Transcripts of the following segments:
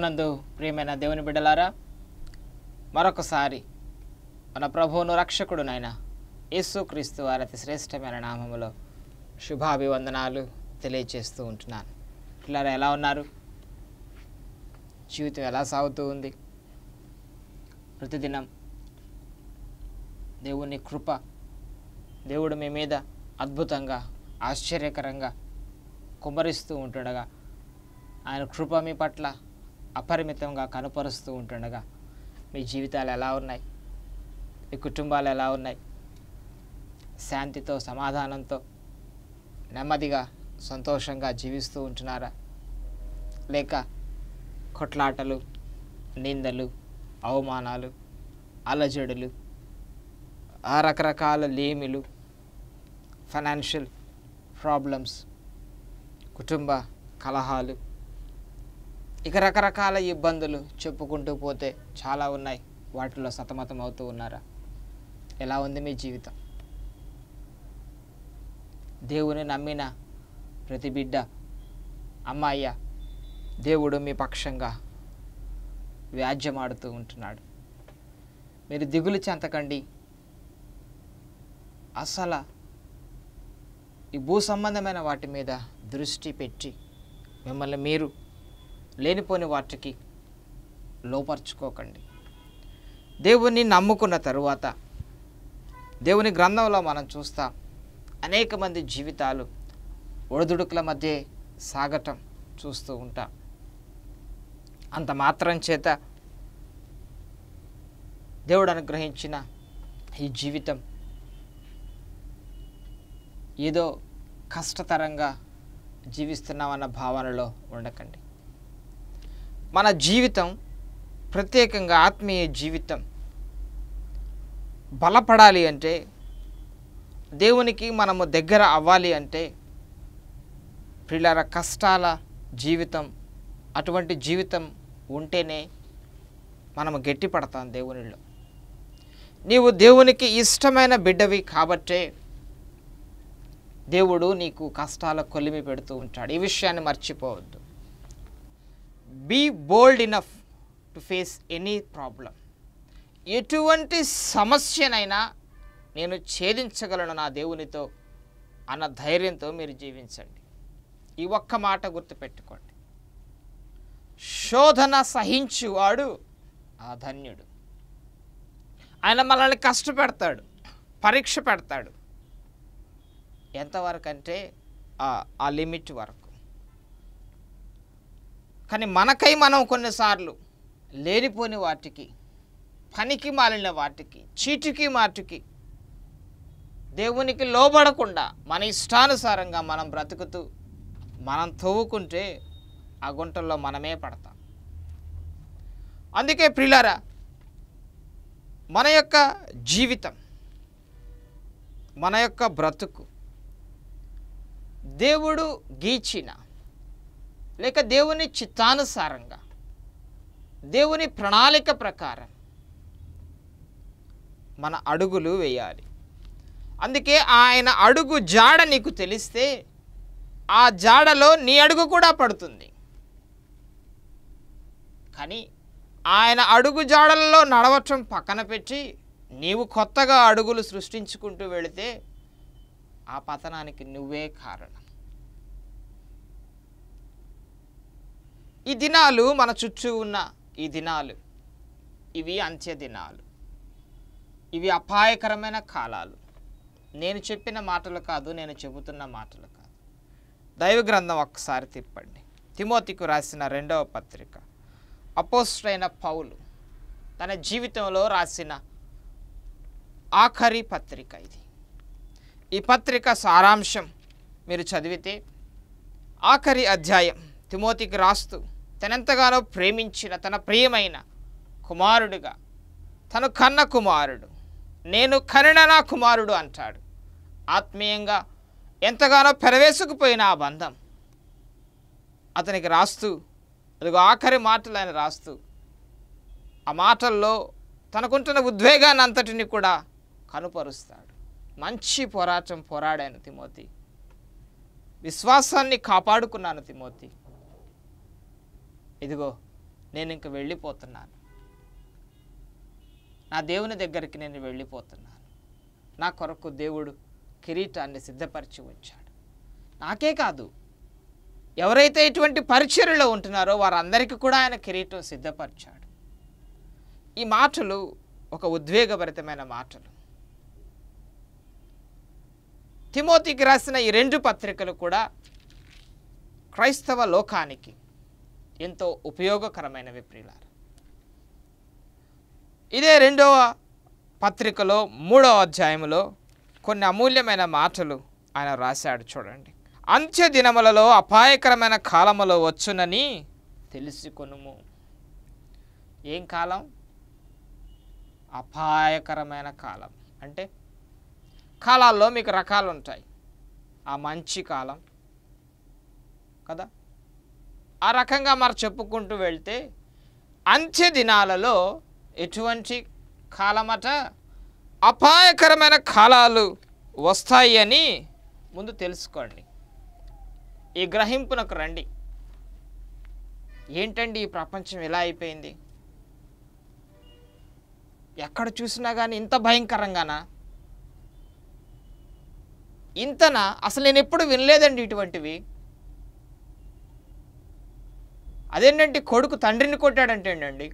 ప్రభునందు ప్రియమైన దేవుని బిడ్డలారా మరొకసారి మన ప్రభువును రక్షకుడునైన యేసుక్రీస్తు వారి అతి శ్రేష్టమైన నామములో శుభాభివందనాలు తెలియచేస్తూ ఉంటున్నాను పిల్లలు ఎలా ఉన్నారు జీవితం ఎలా సాగుతూ ఉంది ప్రతిదినం దేవుని కృప దేవుడు మీ మీద అద్భుతంగా ఆశ్చర్యకరంగా కుమరిస్తూ ఉంటుండగా ఆయన కృప మీ పట్ల అపరిమితంగా కనపరుస్తూ ఉంటుండగా మీ జీవితాలు ఎలా ఉన్నాయి మీ కుటుంబాలు ఎలా ఉన్నాయి శాంతితో సమాధానంతో నెమ్మదిగా సంతోషంగా జీవిస్తూ ఉంటున్నారా లేక కొట్లాటలు నిందలు అవమానాలు అలజడులు ఆ రకరకాల లేమిలు ఫైనాన్షియల్ ప్రాబ్లమ్స్ కుటుంబ కలహాలు ఇక రకరకాల ఇబ్బందులు చెప్పుకుంటూ పోతే చాలా ఉన్నాయి వాటిలో సతమతం అవుతూ ఉన్నారా ఎలా ఉంది మీ జీవితం దేవుని నమ్మిన ప్రతి బిడ్డ అమ్మాయ్య దేవుడు మీ పక్షంగా వ్యాజ్యమాడుతూ ఉంటున్నాడు మీరు దిగులు చెంతకండి అసలు ఈ భూ సంబంధమైన వాటి మీద దృష్టి పెట్టి మిమ్మల్ని మీరు లేనిపోని వాటికి లోపరుచుకోకండి దేవుణ్ణి నమ్ముకున్న తరువాత దేవుని గ్రంథంలో మనం చూస్తాం అనేక మంది జీవితాలు ఒడిదుడుకుల మధ్య సాగటం చూస్తూ ఉంటాం అంత మాత్రం చేత దేవుడు అనుగ్రహించిన ఈ జీవితం ఏదో కష్టతరంగా జీవిస్తున్నామన్న భావనలో ఉండకండి మన జీవితం ప్రత్యేకంగా ఆత్మీయ జీవితం బలపడాలి అంటే దేవునికి మనము దగ్గర అవ్వాలి అంటే పిల్లల కష్టాల జీవితం అటువంటి జీవితం ఉంటేనే మనము గట్టిపడతాం దేవునిలో నీవు దేవునికి ఇష్టమైన బిడ్డవి కాబట్టే దేవుడు నీకు కష్టాల కొలిమి పెడుతూ ఉంటాడు ఈ విషయాన్ని మర్చిపోవద్దు be bold enough to face any problem ఎటువంటి సమస్యనైనా నేను ఛేదించగలను నా దేవునితో అన్న ధైర్యంతో మీరు జీవించండి ఈ ఒక్క మాట గుర్తుపెట్టుకోండి శోధన సహించువాడు ఆ ధన్యుడు ఆయన మనల్ని కష్టపెడతాడు పరీక్ష పెడతాడు ఎంతవరకు అంటే ఆ లిమిట్ వరకు కానీ మనకై మనం కొన్నిసార్లు లేనిపోని వాటికి పనికి మాలిన వాటికి చీటికి మాటికి దేవునికి లోబడకుండా మన ఇష్టానుసారంగా మనం బ్రతుకుతూ మనం తవ్వుకుంటే ఆ గుంటల్లో మనమే పడతాం అందుకే ప్రిలారా మన యొక్క జీవితం మన యొక్క బ్రతుకు దేవుడు గీచిన లేక దేవుని చిత్తానుసారంగా దేవుని ప్రణాళిక ప్రకారం మన అడుగులు వేయాలి అందుకే ఆయన అడుగు జాడ నీకు తెలిస్తే ఆ జాడలో నీ అడుగు కూడా పడుతుంది కానీ ఆయన అడుగు జాడలలో నడవటం పక్కన పెట్టి నీవు కొత్తగా అడుగులు సృష్టించుకుంటూ వెళితే ఆ పతనానికి నువ్వే కారణం ఈ దినాలు మన చుట్టూ ఉన్న ఈ దినాలు ఇవి అంత్య దినాలు ఇవి అపాయకరమైన కాలాలు నేను చెప్పిన మాటలు కాదు నేను చెబుతున్న మాటలు కాదు దైవ గ్రంథం ఒక్కసారి తిప్పండి తిమోతికు రాసిన రెండవ పత్రిక అపోస్టైన పౌలు తన జీవితంలో రాసిన ఆఖరి పత్రిక ఇది ఈ పత్రిక సారాంశం మీరు చదివితే ఆఖరి అధ్యాయం తిమోతికి రాస్తూ తనెంతగానో ప్రేమించిన తన ప్రియమైన కుమారుడిగా తను కన్న కుమారుడు నేను కనిన నా కుమారుడు అంటాడు ఆత్మీయంగా ఎంతగానో పెరవేసుకుపోయిన ఆ బంధం అతనికి రాస్తూ అది ఆఖరి మాటలు ఆయన రాస్తూ ఆ మాటల్లో తనకుంటున్న ఉద్వేగాన్ని అంతటిని కూడా కనుపరుస్తాడు మంచి పోరాటం పోరాడాను తిమోతి విశ్వాసాన్ని కాపాడుకున్నాను తిమోతి ఇదిగో నేను ఇంక వెళ్ళిపోతున్నాను నా దేవుని దగ్గరికి నేను వెళ్ళిపోతున్నాను నా కొరకు దేవుడు కిరీటాన్ని సిద్ధపరిచి ఉంచాడు నాకే కాదు ఎవరైతే ఇటువంటి పరిచర్లో ఉంటున్నారో వారందరికీ కూడా ఆయన కిరీటం సిద్ధపరిచాడు ఈ మాటలు ఒక ఉద్వేగభరితమైన మాటలు తిమోతికి రాసిన ఈ రెండు పత్రికలు కూడా క్రైస్తవ లోకానికి ఎంతో ఉపయోగకరమైనవి ప్రియులారు ఇదే రెండవ పత్రికలో మూడవ అధ్యాయంలో కొన్ని అమూల్యమైన మాటలు ఆయన రాశాడు చూడండి అంత్య దినములలో అపాయకరమైన కాలములో వచ్చునని తెలుసుకొనుము ఏం కాలం అపాయకరమైన కాలం అంటే కాలాల్లో మీకు రకాలు ఉంటాయి ఆ మంచి కాలం కదా ఆ రకంగా మరి చెప్పుకుంటూ వెళ్తే అంత్య దినాలలో ఎటువంటి కాలమట అపాయకరమైన కాలాలు వస్తాయి అని ముందు తెలుసుకోండి ఈ గ్రహింపునకు రండి ఏంటండి ఈ ప్రపంచం ఎలా అయిపోయింది ఎక్కడ చూసినా కానీ ఇంత భయంకరంగానా ఇంతనా అసలు నేను ఎప్పుడు వినలేదండి ఇటువంటివి అదేంటంటే కొడుకు తండ్రిని కొట్టాడంటే ఏంటండి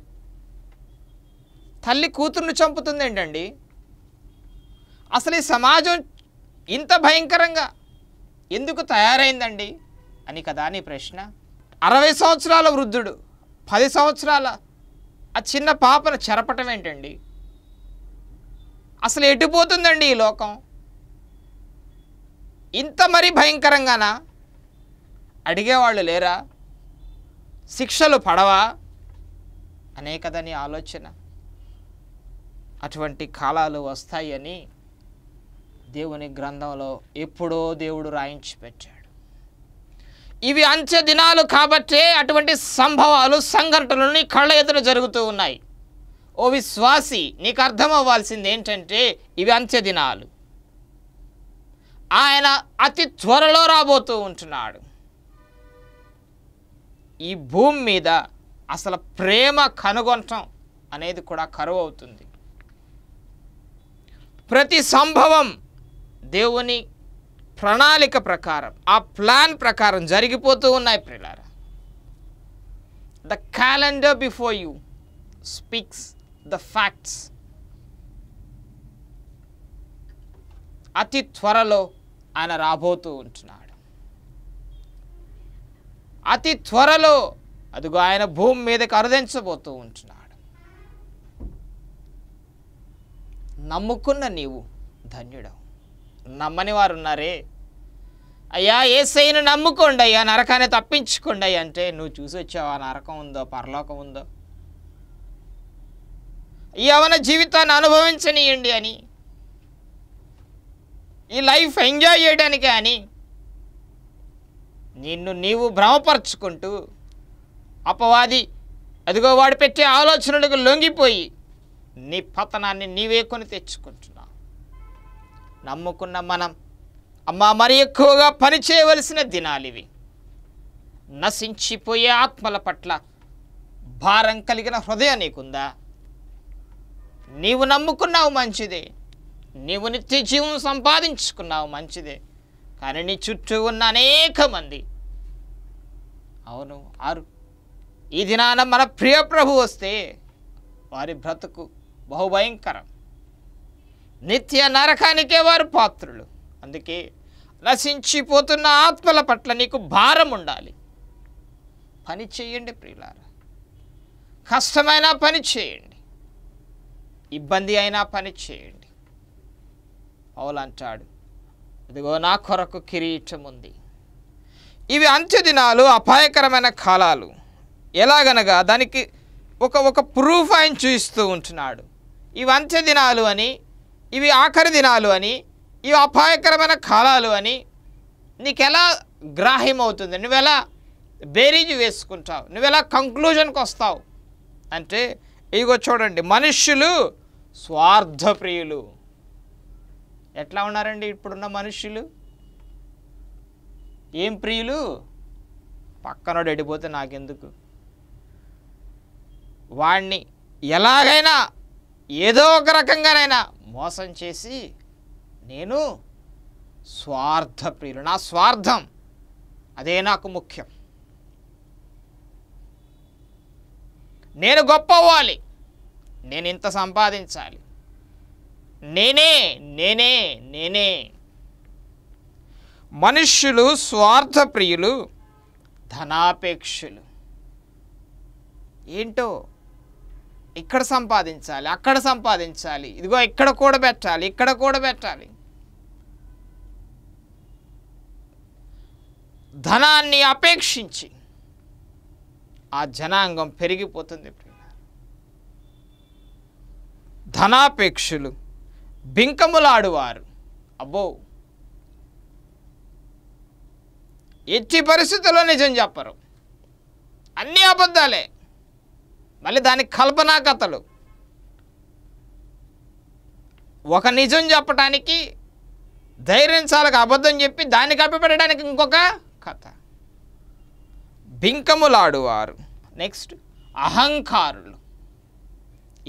తల్లి కూతురును చంపుతుంది ఏంటండి అసలు ఈ సమాజం ఇంత భయంకరంగా ఎందుకు తయారైందండి అని కదా నీ ప్రశ్న అరవై సంవత్సరాల వృద్ధుడు పది సంవత్సరాల ఆ చిన్న పాపను చెరపటం ఏంటండి అసలు ఎటుపోతుందండి ఈ లోకం ఇంత మరీ భయంకరంగానా అడిగేవాళ్ళు లేరా శిక్షలు పడవా అనే కదని ఆలోచన అటువంటి కాలాలు వస్తాయని దేవుని గ్రంథంలో ఎప్పుడో దేవుడు రాయించి పెట్టాడు ఇవి అంత్య దినాలు కాబట్టే అటువంటి సంభవాలు సంఘటనలు నీ కళ్ళ ఎదురు జరుగుతూ ఉన్నాయి ఓ విశ్వాసి నీకు అర్థం అవ్వాల్సింది ఏంటంటే ఇవి అంత్య దినాలు ఆయన అతి త్వరలో రాబోతూ ఉంటున్నాడు ఈ భూమి మీద అసలు ప్రేమ కనుగొనటం అనేది కూడా కరువు అవుతుంది ప్రతి సంభవం దేవుని ప్రణాళిక ప్రకారం ఆ ప్లాన్ ప్రకారం జరిగిపోతూ ఉన్నాయి ప్రిలార the calendar before you speaks the facts అతి త్వరలో ఆయన రాబోతూ ఉంటున్నాడు అతి త్వరలో అదిగో ఆయన భూమి మీదకి అరుదించబోతూ ఉంటున్నాడు నమ్ముకున్న నీవు ధన్యుడవు నమ్మని వారు ఉన్నారే అయ్యా సైను నమ్ముకోండి అయ్యా నరకాన్ని తప్పించుకోండి అంటే నువ్వు చూసి వచ్చావా నరకం ఉందో పరలోకం ఉందో యవన జీవితాన్ని అనుభవించనీయండి అని ఈ లైఫ్ ఎంజాయ్ చేయడానికి అని నిన్ను నీవు భ్రమపరచుకుంటూ అపవాది అదిగో వాడు పెట్టే ఆలోచనలకు లొంగిపోయి నీ పతనాన్ని నీవే కొని తెచ్చుకుంటున్నావు నమ్ముకున్న మనం అమ్మా మరి ఎక్కువగా పనిచేయవలసిన దినాలు ఇవి నశించిపోయే ఆత్మల పట్ల భారం కలిగిన హృదయం నీకుందా నీవు నమ్ముకున్నావు మంచిదే నీవు నిత్య జీవం సంపాదించుకున్నావు మంచిదే కానీ నీ చుట్టూ ఉన్న అనేక మంది అవును ఆరు ఈ దినాన మన ప్రియ ప్రభు వస్తే వారి బ్రతుకు బహుభయంకరం నిత్య నరకానికే వారు పాత్రులు అందుకే నశించిపోతున్న ఆత్మల పట్ల నీకు భారం ఉండాలి పని చేయండి ప్రియులారా కష్టమైన పని చేయండి ఇబ్బంది అయినా పని చేయండి అవులంటాడు ఇదిగో నా కొరకు కిరీటం ఉంది ఇవి అంత్యదినాలు అపాయకరమైన కాలాలు ఎలాగనగా దానికి ఒక ఒక ప్రూఫ్ ఆయన చూపిస్తూ ఉంటున్నాడు ఇవి అంత్యదినాలు అని ఇవి ఆఖరి దినాలు అని ఇవి అపాయకరమైన కాలాలు అని నీకు నీకెలా గ్రాహ్యమవుతుంది నువ్వెలా బేరీజ్ వేసుకుంటావు నువ్వెలా కంక్లూజన్కి వస్తావు అంటే ఇగో చూడండి మనుష్యులు స్వార్థప్రియులు ఎట్లా ఉన్నారండి ఇప్పుడున్న మనుష్యులు ఏం ప్రియులు పక్కనోడు ఎడిపోతే నాకెందుకు వాణ్ణి ఎలాగైనా ఏదో ఒక రకంగానైనా మోసం చేసి నేను స్వార్థ ప్రియులు నా స్వార్థం అదే నాకు ముఖ్యం నేను గొప్ప అవ్వాలి నేను ఇంత సంపాదించాలి నేనే నేనే నేనే మనుష్యులు స్వార్థప్రియులు ధనాపేక్షులు ఏంటో ఇక్కడ సంపాదించాలి అక్కడ సంపాదించాలి ఇదిగో ఇక్కడ కూడా పెట్టాలి ఇక్కడ కూడా పెట్టాలి ధనాన్ని అపేక్షించి ఆ జనాంగం పెరిగిపోతుంది ధనాపేక్షలు బింకములాడువారు అబ్బో ఎట్టి పరిస్థితుల్లో నిజం చెప్పరు అన్ని అబద్ధాలే మళ్ళీ దానికి కల్పనా కథలు ఒక నిజం చెప్పడానికి ధైర్యంచాలకు అబద్ధం చెప్పి దాన్ని కప్పిపెట్టడానికి ఇంకొక కథ బింకములాడువారు నెక్స్ట్ అహంకారులు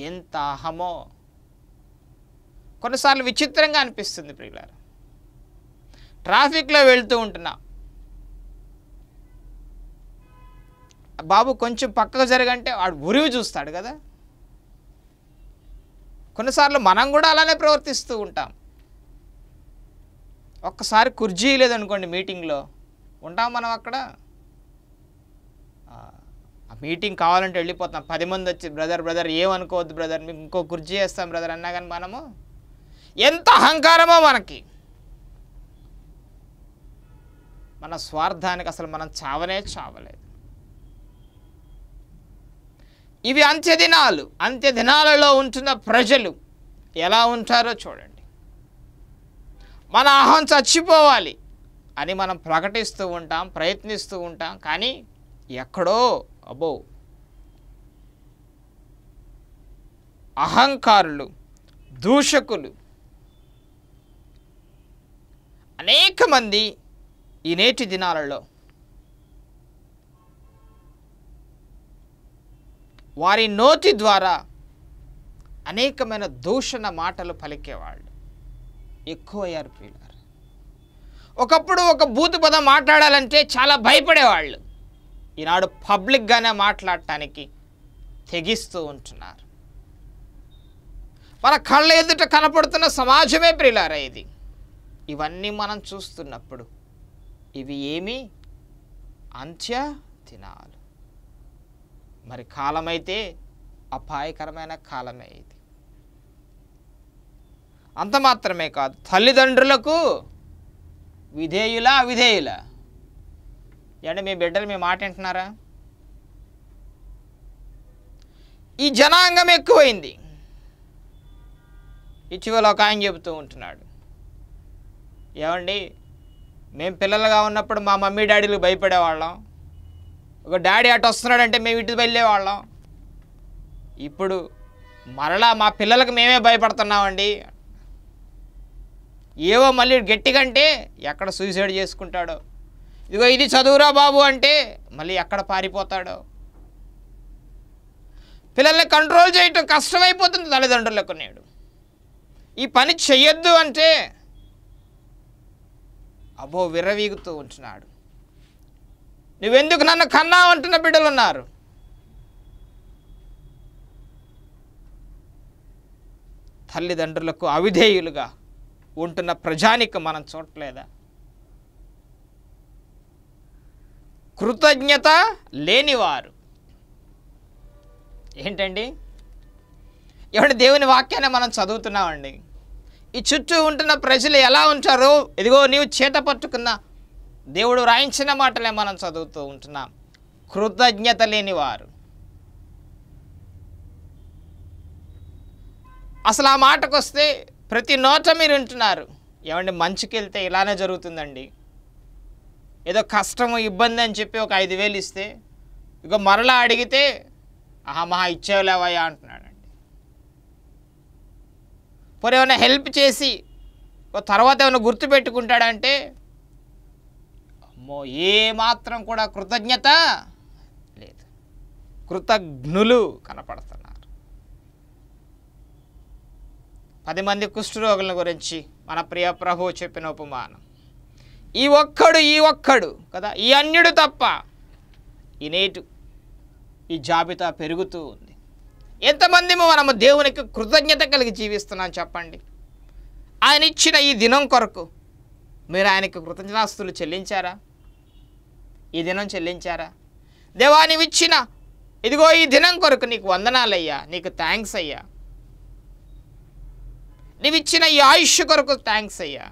ఎంత అహమో కొన్నిసార్లు విచిత్రంగా అనిపిస్తుంది ప్రియులారు ట్రాఫిక్లో వెళ్తూ ఉంటున్నా బాబు కొంచెం పక్కకు జరగంటే వాడు ఉరివి చూస్తాడు కదా కొన్నిసార్లు మనం కూడా అలానే ప్రవర్తిస్తూ ఉంటాం ఒక్కసారి కుర్జీ లేదనుకోండి మీటింగ్లో ఉంటాం మనం అక్కడ ఆ మీటింగ్ కావాలంటే వెళ్ళిపోతాం పది మంది వచ్చి బ్రదర్ బ్రదర్ ఏమనుకోవద్దు బ్రదర్ మీకు ఇంకో కుర్జీ వేస్తాం బ్రదర్ అన్నా కానీ మనము ఎంత అహంకారమో మనకి మన స్వార్థానికి అసలు మనం చావనే చావలేదు ఇవి అంత్యదినాలు అంత్యదినాలలో ఉంటున్న ప్రజలు ఎలా ఉంటారో చూడండి మన అహం చచ్చిపోవాలి అని మనం ప్రకటిస్తూ ఉంటాం ప్రయత్నిస్తూ ఉంటాం కానీ ఎక్కడో అబో అహంకారులు దూషకులు అనేక మంది ఈ నేటి దినాలలో వారి నోటి ద్వారా అనేకమైన దూషణ మాటలు పలికేవాళ్ళు ఎక్కువ ఏర్పడారు ఒకప్పుడు ఒక బూతు పదం మాట్లాడాలంటే చాలా భయపడేవాళ్ళు ఈనాడు పబ్లిక్గానే మాట్లాడటానికి తెగిస్తూ ఉంటున్నారు మన కళ్ళ ఎదుట కనపడుతున్న సమాజమే ప్రిలారా ఇది ఇవన్నీ మనం చూస్తున్నప్పుడు ఇవి ఏమి అంత్య దినాలు మరి కాలమైతే అపాయకరమైన కాలమే ఇది అంత మాత్రమే కాదు తల్లిదండ్రులకు విధేయుల అవిధేయుల అంటే మీ బిడ్డలు మీ మాట వింటున్నారా ఈ జనాంగం ఎక్కువైంది ఇటీవల ఒక ఆయన చెబుతూ ఉంటున్నాడు ఏమండి మేము పిల్లలుగా ఉన్నప్పుడు మా మమ్మీ డాడీలు భయపడేవాళ్ళం ఒక డాడీ అటు వస్తున్నాడంటే మేము ఇటు వెళ్ళేవాళ్ళం ఇప్పుడు మరలా మా పిల్లలకు మేమే భయపడుతున్నామండి ఏవో మళ్ళీ గట్టిగంటే ఎక్కడ సూసైడ్ చేసుకుంటాడో ఇదిగో ఇది చదువురా బాబు అంటే మళ్ళీ ఎక్కడ పారిపోతాడో పిల్లల్ని కంట్రోల్ చేయటం కష్టమైపోతుంది తల్లిదండ్రులకు నేడు ఈ పని చెయ్యొద్దు అంటే అబ్బో విరవీగుతూ ఉంటున్నాడు నువ్వెందుకు నన్ను కన్నా అంటున్న బిడ్డలున్నారు తల్లిదండ్రులకు అవిధేయులుగా ఉంటున్న ప్రజానికి మనం చూడలేదా కృతజ్ఞత లేనివారు ఏంటండి ఎవరి దేవుని వాక్యాన్ని మనం చదువుతున్నామండి ఈ చుట్టూ ఉంటున్న ప్రజలు ఎలా ఉంటారు ఇదిగో నీవు చేట పట్టుకున్న దేవుడు రాయించిన మాటలే మనం చదువుతూ ఉంటున్నాం కృతజ్ఞత లేనివారు అసలు ఆ మాటకు వస్తే ప్రతి నోట మీరు వింటున్నారు ఏమండి మంచికి వెళ్తే ఇలానే జరుగుతుందండి ఏదో కష్టము ఇబ్బంది అని చెప్పి ఒక ఐదు వేలు ఇస్తే ఇక మరలా అడిగితే ఆహా మహా ఇచ్చేవలేవయ్యా అంటున్నాడు పోనీ ఏమైనా హెల్ప్ చేసి తర్వాత ఏమైనా గుర్తుపెట్టుకుంటాడంటే అమ్మో ఏమాత్రం కూడా కృతజ్ఞత లేదు కృతజ్ఞులు కనపడుతున్నారు పది మంది కుష్ఠరోగుల గురించి మన ప్రియ ప్రభు చెప్పిన ఉపమానం ఈ ఒక్కడు ఈ ఒక్కడు కదా ఈ అన్యుడు తప్ప ఈ నేటు ఈ జాబితా పెరుగుతూ ఉంది ఎంతమంది మనము దేవునికి కృతజ్ఞత కలిగి జీవిస్తున్నాం చెప్పండి ఆయన ఇచ్చిన ఈ దినం కొరకు మీరు ఆయనకి కృతజ్ఞతాస్తులు చెల్లించారా ఈ దినం చెల్లించారా దేవా ఇచ్చిన ఇదిగో ఈ దినం కొరకు నీకు వందనాలయ్యా నీకు థ్యాంక్స్ అయ్యా నీవిచ్చిన ఈ ఆయుష్ కొరకు థ్యాంక్స్ అయ్యా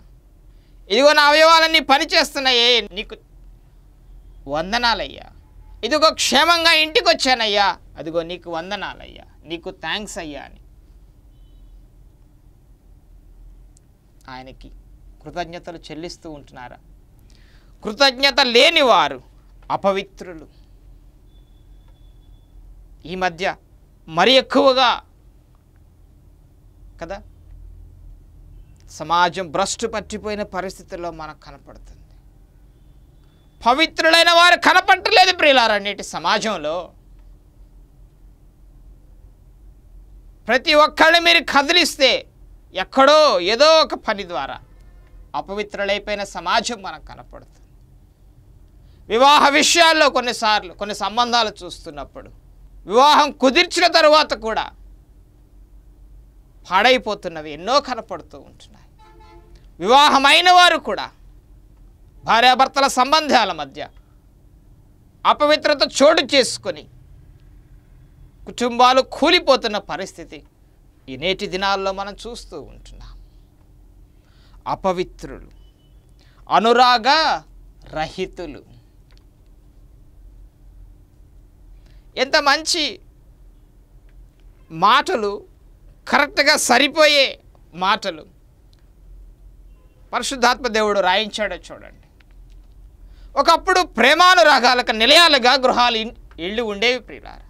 ఇదిగో నా అవయవాలన్నీ పనిచేస్తున్నాయే నీకు వందనాలయ్యా ఇదిగో క్షేమంగా ఇంటికి వచ్చానయ్యా అదిగో నీకు వందనాలయ్యా నీకు థ్యాంక్స్ అయ్యా అని ఆయనకి కృతజ్ఞతలు చెల్లిస్తూ ఉంటున్నారా కృతజ్ఞత లేనివారు అపవిత్రులు ఈ మధ్య మరి ఎక్కువగా కదా సమాజం భ్రష్టు పట్టిపోయిన పరిస్థితుల్లో మనకు కనపడుతుంది పవిత్రులైన వారు కనపడలేదు ప్రియులారన్నిటి సమాజంలో ప్రతి ఒక్కళ్ళని మీరు కదిలిస్తే ఎక్కడో ఏదో ఒక పని ద్వారా అపవిత్రులైపోయిన సమాజం మనకు కనపడుతుంది వివాహ విషయాల్లో కొన్నిసార్లు కొన్ని సంబంధాలు చూస్తున్నప్పుడు వివాహం కుదిర్చిన తరువాత కూడా పాడైపోతున్నవి ఎన్నో కనపడుతూ ఉంటున్నాయి వివాహమైన వారు కూడా భార్యాభర్తల సంబంధాల మధ్య అపవిత్రత చోటు చేసుకొని కుటుంబాలు కూలిపోతున్న పరిస్థితి ఈ నేటి దినాల్లో మనం చూస్తూ ఉంటున్నాం అపవిత్రులు అనురాగ రహితులు ఎంత మంచి మాటలు కరెక్ట్గా సరిపోయే మాటలు పరిశుద్ధాత్మ దేవుడు రాయించాడో చూడండి ఒకప్పుడు ప్రేమానురాగాలకు నిలయాలుగా గృహాలు ఇళ్ళు ఉండేవి ప్రియులారు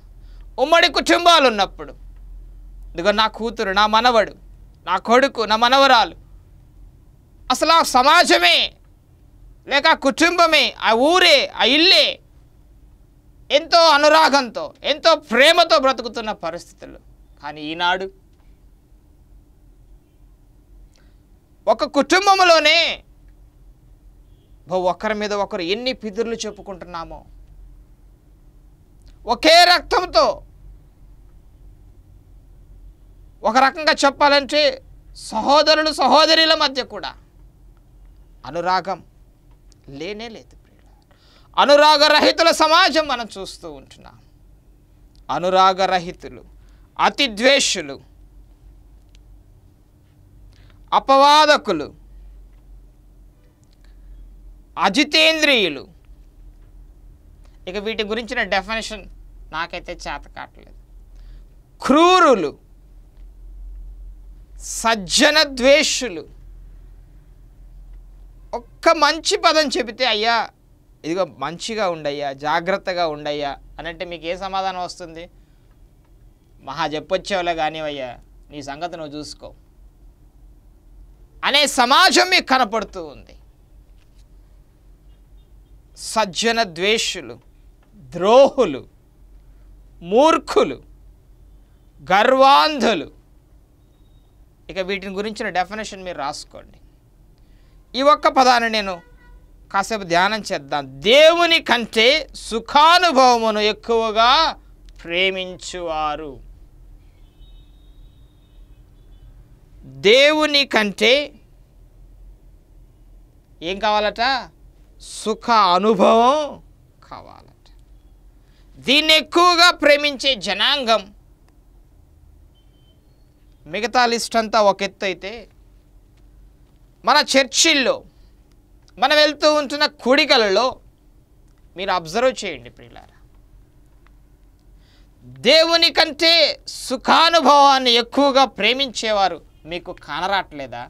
ఉమ్మడి కుటుంబాలు ఉన్నప్పుడు ఇదిగో నా కూతురు నా మనవడు నా కొడుకు నా మనవరాలు అసలు ఆ సమాజమే లేక కుటుంబమే ఆ ఊరే ఆ ఇల్లే ఎంతో అనురాగంతో ఎంతో ప్రేమతో బ్రతుకుతున్న పరిస్థితులు కానీ ఈనాడు ఒక కుటుంబంలోనే ఒకరి మీద ఒకరు ఎన్ని పిదుర్లు చెప్పుకుంటున్నామో ఒకే రక్తంతో ఒక రకంగా చెప్పాలంటే సహోదరులు సహోదరుల మధ్య కూడా అనురాగం లేనే లేదు అనురాగరహితుల సమాజం మనం చూస్తూ ఉంటున్నాం అనురాగరహితులు అతి ద్వేషులు అపవాదకులు అజితేంద్రియులు ఇక వీటి గురించిన డెఫినేషన్ నాకైతే చేత కావట్లేదు క్రూరులు సజ్జన ద్వేషులు ఒక్క మంచి పదం చెబితే అయ్యా ఇదిగో మంచిగా ఉండయ్యా జాగ్రత్తగా ఉండయ్యా అనంటే మీకు ఏ సమాధానం వస్తుంది మహా చెప్పొచ్చేవాళ్ళ కానివయ్యా నీ సంగతి నువ్వు చూసుకో అనే సమాజం మీకు కనపడుతూ ఉంది సజ్జన ద్వేషులు ద్రోహులు మూర్ఖులు గర్వాంధులు ఇక వీటిని గురించిన డెఫినేషన్ మీరు రాసుకోండి ఈ ఒక్క పదాన్ని నేను కాసేపు ధ్యానం చేద్దాం దేవుని కంటే సుఖానుభవమును ఎక్కువగా ప్రేమించువారు దేవుని కంటే ఏం కావాలట సుఖ అనుభవం కావాలి దీన్ని ఎక్కువగా ప్రేమించే జనాంగం మిగతా లిస్ట్ అంతా ఒక ఎత్తు అయితే మన చర్చిల్లో మనం వెళ్తూ ఉంటున్న కోడికలలో మీరు అబ్జర్వ్ చేయండి ప్రియులారా దేవుని కంటే సుఖానుభవాన్ని ఎక్కువగా ప్రేమించేవారు మీకు కానరాట్లేదా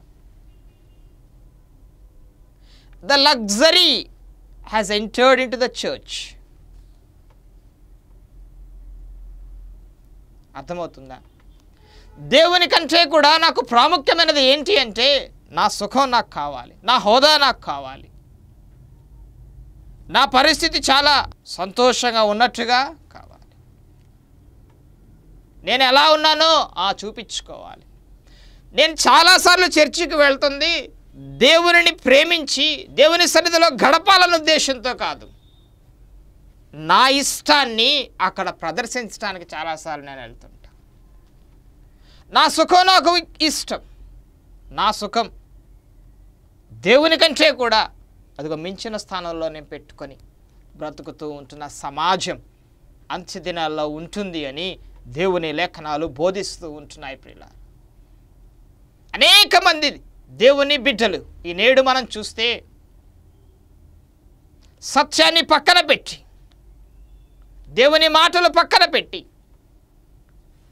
the luxury has entered into the church అర్థమవుతుందా దేవుని కంటే కూడా నాకు ప్రాముఖ్యమైనది ఏంటి అంటే నా సుఖం నాకు కావాలి నా హోదా నాకు కావాలి నా పరిస్థితి చాలా సంతోషంగా ఉన్నట్టుగా కావాలి నేను ఎలా ఉన్నానో ఆ చూపించుకోవాలి నేను చాలాసార్లు చర్చికి వెళ్తుంది దేవునిని ప్రేమించి దేవుని సన్నిధిలో గడపాలన్న ఉద్దేశంతో కాదు నా ఇష్టాన్ని అక్కడ ప్రదర్శించడానికి చాలాసార్లు నేను వెళ్తుంటా నా సుఖం నాకు ఇష్టం నా సుఖం దేవుని కంటే కూడా అదిగో మించిన స్థానంలో నేను పెట్టుకొని బ్రతుకుతూ ఉంటున్న సమాజం దినాల్లో ఉంటుంది అని దేవుని లేఖనాలు బోధిస్తూ ఉంటున్నాయి ప్రియుల అనేక మంది దేవుని బిడ్డలు ఈ నేడు మనం చూస్తే సత్యాన్ని పక్కన పెట్టి దేవుని మాటలు పక్కన పెట్టి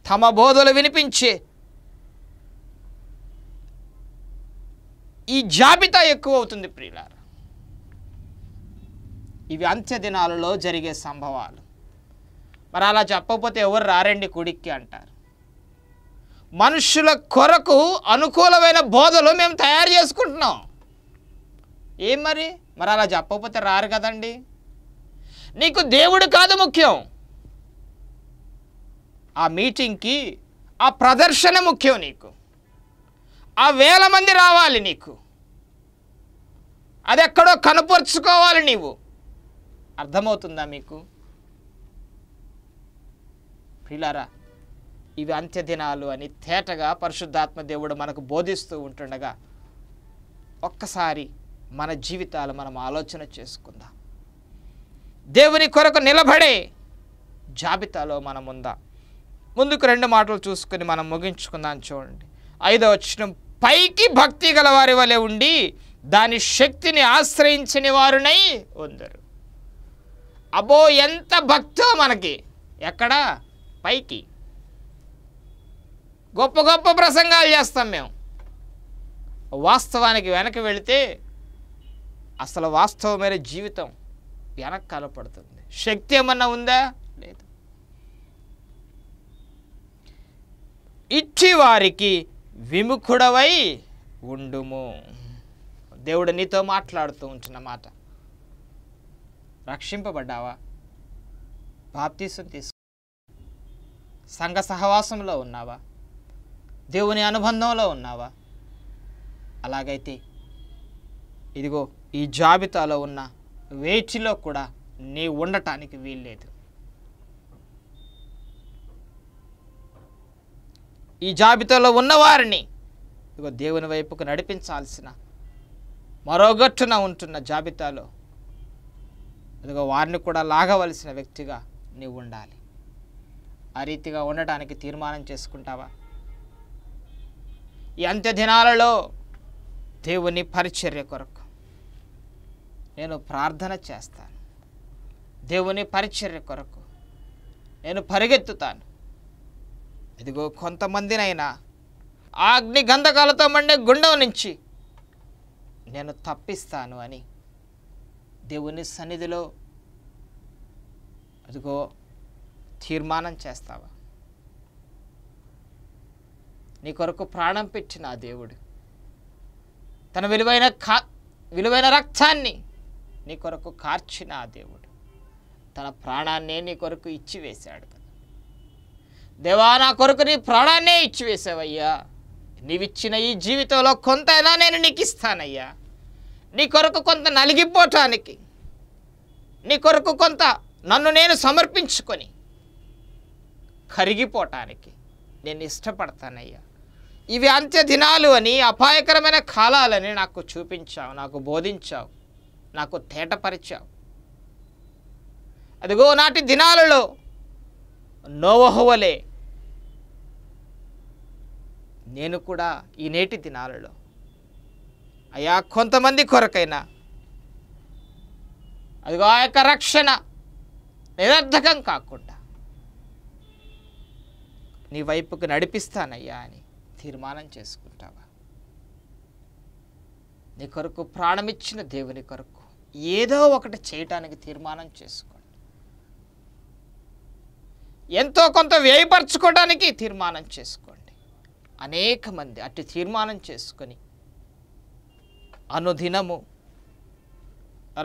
తమ బోధలు వినిపించే ఈ జాబితా ఎక్కువ అవుతుంది ప్రియులార ఇవి అంత్యదినాలలో జరిగే సంభవాలు మరి అలా చెప్పకపోతే ఎవరు రారండి కుడిక్కి అంటారు మనుషుల కొరకు అనుకూలమైన బోధలు మేము తయారు చేసుకుంటున్నాం ఏం మరి మరి అలా చెప్పకపోతే రారు కదండి నీకు దేవుడు కాదు ముఖ్యం ఆ మీటింగ్కి ఆ ప్రదర్శన ముఖ్యం నీకు ఆ వేల మంది రావాలి నీకు అది ఎక్కడో కనపరుచుకోవాలి నీవు అర్థమవుతుందా మీకు ప్రిలారా ఇవి అంత్యదినాలు అని తేటగా పరిశుద్ధాత్మ దేవుడు మనకు బోధిస్తూ ఉంటుండగా ఒక్కసారి మన జీవితాలు మనం ఆలోచన చేసుకుందాం దేవుని కొరకు నిలబడే జాబితాలో మనం ఉందా ముందుకు రెండు మాటలు చూసుకుని మనం ముగించుకుందాం చూడండి ఐదో వచ్చిన పైకి భక్తి గల వారి వలె ఉండి దాని శక్తిని ఆశ్రయించని వారునై ఉందరు అబో ఎంత భక్తో మనకి ఎక్కడ పైకి గొప్ప గొప్ప ప్రసంగాలు చేస్తాం మేము వాస్తవానికి వెనక్కి వెళితే అసలు వాస్తవమైన జీవితం వెనక్కాల పడుతుంది శక్తి ఏమన్నా ఉందా లేదు ఇచ్చి వారికి విముఖుడవై ఉండుము దేవుడు నీతో మాట్లాడుతూ ఉంచిన మాట రక్షింపబడ్డావా బాప్తీసం తీసుకు సంఘ సహవాసంలో ఉన్నావా దేవుని అనుబంధంలో ఉన్నావా అలాగైతే ఇదిగో ఈ జాబితాలో ఉన్న వేచిలో కూడా నీ ఉండటానికి వీల్లేదు ఈ జాబితాలో ఉన్నవారిని ఇక దేవుని వైపుకు నడిపించాల్సిన మరోగట్టున ఉంటున్న జాబితాలో ఇదిగో వారిని కూడా లాగవలసిన వ్యక్తిగా నీవు ఉండాలి ఆ రీతిగా ఉండటానికి తీర్మానం చేసుకుంటావా ఈ అంత్య దినాలలో దేవుని పరిచర్య కొరకు నేను ప్రార్థన చేస్తాను దేవుని పరిచర్య కొరకు నేను పరిగెత్తుతాను ఇదిగో కొంతమందినైనా అగ్ని గంధకాలతో మండే గుండం నుంచి నేను తప్పిస్తాను అని దేవుని సన్నిధిలో అదిగో తీర్మానం చేస్తావా నీ కొరకు ప్రాణం పెట్టిన ఆ దేవుడు తన విలువైన కా విలువైన రక్తాన్ని నీ కొరకు కార్చిన ఆ దేవుడు తన ప్రాణాన్నే నీ కొరకు ఇచ్చివేశాడు కదా దేవా నా కొరకు నీ ప్రాణాన్నే ఇచ్చివేసావయ్యా నీవిచ్చిన ఈ జీవితంలో కొంత ఎలా నేను నీకు ఇస్తానయ్యా నీ కొరకు కొంత నలిగిపోవటానికి నీ కొరకు కొంత నన్ను నేను సమర్పించుకొని కరిగిపోవటానికి నేను ఇష్టపడతానయ్యా ఇవి అంత్య దినాలు అని అపాయకరమైన కాలాలని నాకు చూపించావు నాకు బోధించావు నాకు తేటపరిచావు అదిగో నాటి దినాలలో నోవహువలే నేను కూడా ఈ నేటి దినాలలో అయా కొంతమంది కొరకైనా అదిగో ఆ యొక్క రక్షణ నిరర్ధకం కాకుండా నీ వైపుకు నడిపిస్తానయ్యా అని తీర్మానం చేసుకుంటావా నీ కొరకు ప్రాణమిచ్చిన దేవుని కొరకు ఏదో ఒకటి చేయటానికి తీర్మానం చేసుకోండి ఎంతో కొంత వ్యయపరచుకోవడానికి తీర్మానం చేసుకోండి అనేక మంది అటు తీర్మానం చేసుకొని అనుదినము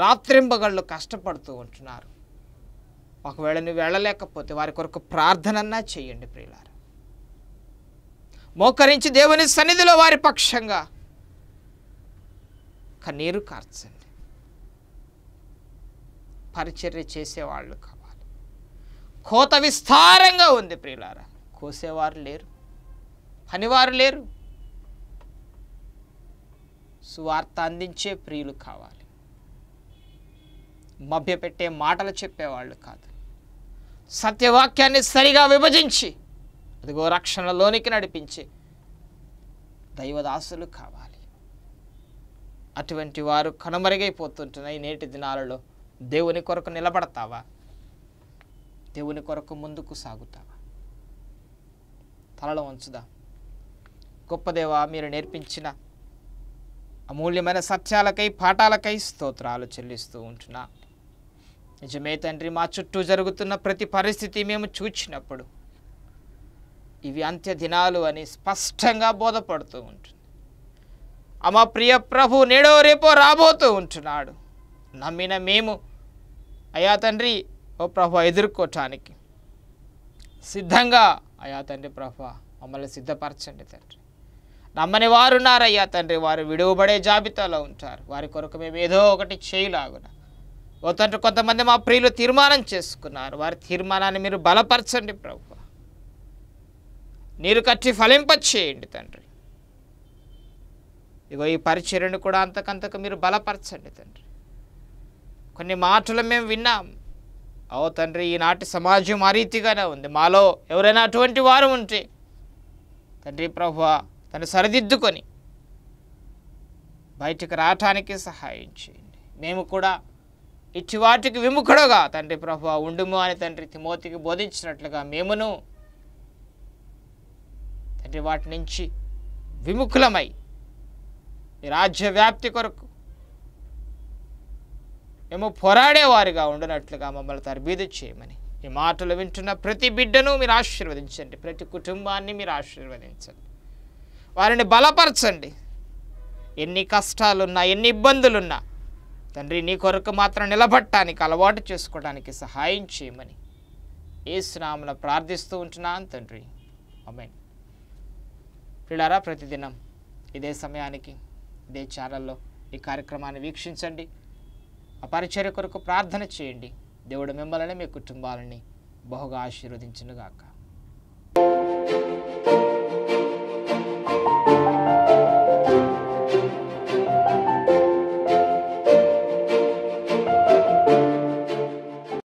రాత్రింబగళ్ళు కష్టపడుతూ ఉంటున్నారు ఒకవేళ నువ్వు వెళ్ళలేకపోతే వారి కొరకు ప్రార్థనన్నా చేయండి ప్రియులారు మోకరించి దేవుని సన్నిధిలో వారి పక్షంగా కన్నీరు కార్చండి పరిచర్య చేసేవాళ్ళు కావాలి కోత విస్తారంగా ఉంది ప్రియులారా కోసేవారు లేరు పనివారు లేరు సువార్త అందించే ప్రియులు కావాలి మభ్యపెట్టే మాటలు చెప్పేవాళ్ళు కాదు సత్యవాక్యాన్ని సరిగా విభజించి అదిగో రక్షణలోనికి నడిపించే దైవదాసులు కావాలి అటువంటి వారు కనుమరుగైపోతుంటున్నాయి నేటి దినాలలో దేవుని కొరకు నిలబడతావా దేవుని కొరకు ముందుకు సాగుతావా తలలో ఉంచుదా గొప్పదేవా మీరు నేర్పించిన అమూల్యమైన సత్యాలకై పాఠాలకై స్తోత్రాలు చెల్లిస్తూ ఉంటున్నా నిజమే తండ్రి మా చుట్టూ జరుగుతున్న ప్రతి పరిస్థితి మేము చూచినప్పుడు ఇవి అంత్య దినాలు అని స్పష్టంగా బోధపడుతూ ఉంటుంది అమ్మ ప్రియ ప్రభు నేడో రేపో రాబోతూ ఉంటున్నాడు నమ్మిన మేము అయా తండ్రి ఓ ప్రభు ఎదుర్కోవటానికి సిద్ధంగా అయా తండ్రి ప్రభు మమ్మల్ని సిద్ధపరచండి తండ్రి నమ్మని వారు ఉన్నారయ్యా తండ్రి వారు విడువబడే జాబితాలో ఉంటారు వారి కొరకు మేము ఏదో ఒకటి చేయలాగున ఓ తండ్రి కొంతమంది మా ప్రియులు తీర్మానం చేసుకున్నారు వారి తీర్మానాన్ని మీరు బలపరచండి ప్రభు నీరు కట్టి ఫలింపచేయండి తండ్రి ఇగో ఈ పరిచర్యను కూడా అంతకంతకు మీరు బలపరచండి తండ్రి కొన్ని మాటలు మేము విన్నాం ఓ తండ్రి ఈనాటి సమాజం ఆ రీతిగానే ఉంది మాలో ఎవరైనా అటువంటి వారు ఉంటే తండ్రి ప్రభు తను సరిదిద్దుకొని బయటకు రావటానికి సహాయం చేయండి మేము కూడా ఇచ్చి వాటికి విముఖుడుగా తండ్రి ప్రభు ఉండుము అని తండ్రి తిమోతికి బోధించినట్లుగా మేమును తండ్రి వాటి నుంచి విముఖులమై రాజ్యవ్యాప్తి రాజ్య వ్యాప్తి కొరకు మేము పోరాడేవారిగా ఉండనట్లుగా మమ్మల్ని తరబీదు చేయమని ఈ మాటలు వింటున్న ప్రతి బిడ్డను మీరు ఆశీర్వదించండి ప్రతి కుటుంబాన్ని మీరు ఆశీర్వదించండి వారిని బలపరచండి ఎన్ని కష్టాలున్నా ఎన్ని ఇబ్బందులున్నా తండ్రి నీ కొరకు మాత్రం నిలబట్టడానికి అలవాటు చేసుకోవడానికి సహాయం చేయమని ఏ ఏసునామన ప్రార్థిస్తూ ఉంటున్నాను తండ్రి అమెన్ పిల్లరా ప్రతిదినం ఇదే సమయానికి ఇదే ఛానల్లో ఈ కార్యక్రమాన్ని వీక్షించండి ఆ పరిచర్య కొరకు ప్రార్థన చేయండి దేవుడు మిమ్మల్ని మీ కుటుంబాలని బహుగా ఆశీర్వదించినగాక